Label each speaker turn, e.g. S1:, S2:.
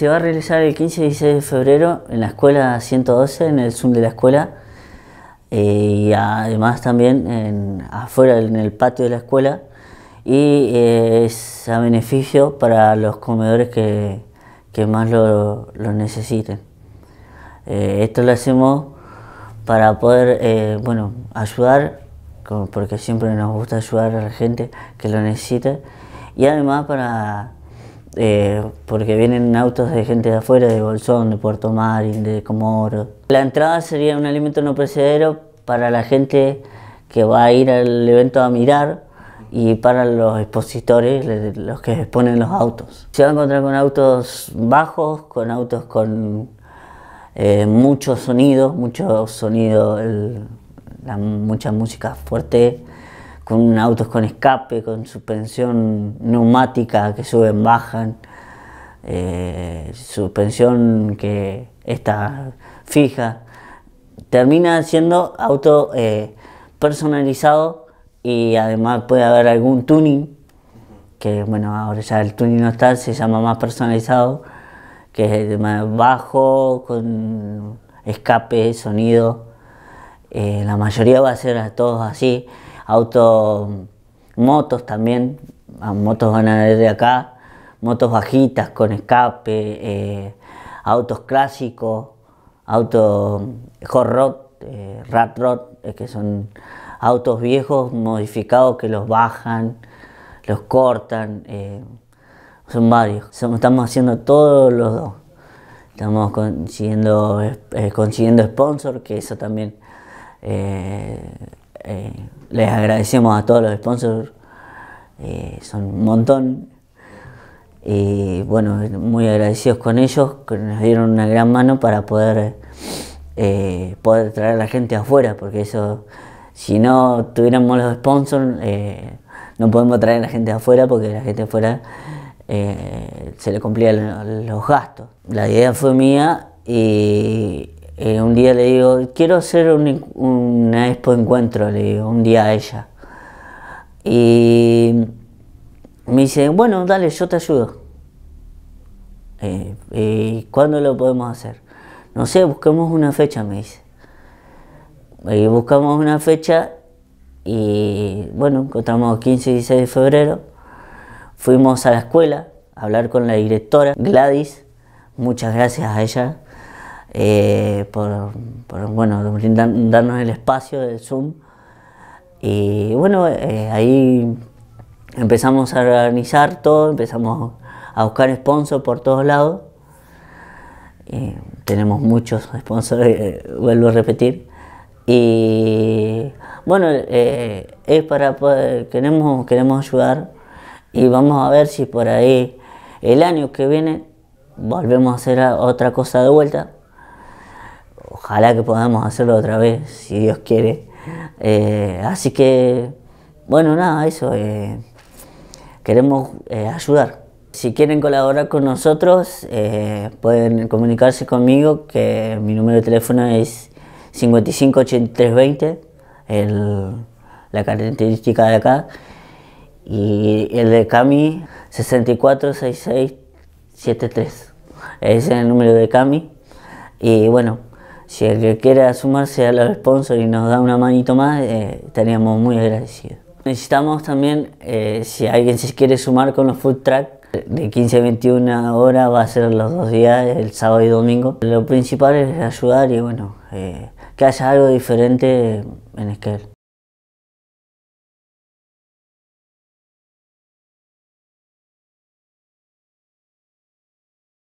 S1: Se va a realizar el 15 y 16 de febrero en la escuela 112, en el Zoom de la escuela. Eh, y además también afuera, en el patio de la escuela. Y eh, es a beneficio para los comedores que, que más lo, necesiten. Eh, esto lo hacemos para poder bueno, ayudar, porque siempre nos gusta ayudar a la gente que lo necesita. Y además para eh, porque vienen autos de gente de afuera, de Bolsón, de Puerto Marín, de Comoro. La entrada sería un alimento no precedero para la gente que va a ir al evento a mirar y para los expositores, los que exponen los autos. Se va a encontrar con autos bajos, con autos con eh, mucho sonido, mucho sonido, mucha música fuerte, con autos con escape, con suspensión neumática que suben, bajan, eh, suspensión que está fija. Termina siendo auto eh, personalizado y además puede haber algún tuning, que bueno, ahora ya el tuning no está, se llama más personalizado, que es más bajo, con escape, sonido. Eh, la mayoría va a ser a todos así autos, motos también, ah, motos van a ir de acá, motos bajitas con escape, eh, autos clásicos, autos eh, hot rod, eh, rat rod, que son autos viejos modificados que los bajan, los cortan, son varios. estamos haciendo todos los dos. Estamos consiguiendo, consiguiendo sponsor, que eso también eh, les agradecemos a todos los sponsors, eh, son un montón. Y bueno, muy agradecidos con ellos, que nos dieron una gran mano para poder, eh, poder traer a la gente afuera, porque eso, si no tuviéramos los sponsors, no podemos traer a la gente afuera, porque la gente afuera se le cumplían los gastos. La idea fue mía y eh, un día le digo, quiero hacer un, una expo encuentro, le digo, un día a ella. Y me dice, bueno, dale, yo te ayudo. Eh, eh, ¿Y cuándo lo podemos hacer? No sé, busquemos una fecha, me dice. Y buscamos una fecha y bueno, encontramos 15 y 16 de febrero. Fuimos a la escuela a hablar con la directora Gladys. Muchas gracias a ella eh, por, bueno, darnos el espacio del Zoom. Y bueno, eh, ahí empezamos a organizar todo, empezamos a buscar sponsors por todos lados. Eh, tenemos muchos sponsors, vuelvo a repetir. Y bueno, es para poder, queremos, queremos ayudar y vamos a ver si por ahí el año que viene volvemos a hacer otra cosa de vuelta. Ojalá que podamos hacerlo otra vez, si Dios quiere. Eh, así que, bueno, nada, eso. Eh, queremos eh, ayudar. Si quieren colaborar con nosotros, pueden comunicarse conmigo, que mi número de teléfono es 558320, el, la característica de acá, y el de Cami 646673. Ese es el número de Cami. Y bueno, si el que quiera sumarse a los sponsors y nos da una manito más, eh, estaríamos muy agradecidos. Necesitamos también, eh, si alguien se quiere sumar con los food truck, de 15 a 21 horas va a ser los dos días, el sábado y domingo. Lo principal es ayudar y bueno, eh, que haya algo diferente en Esquel.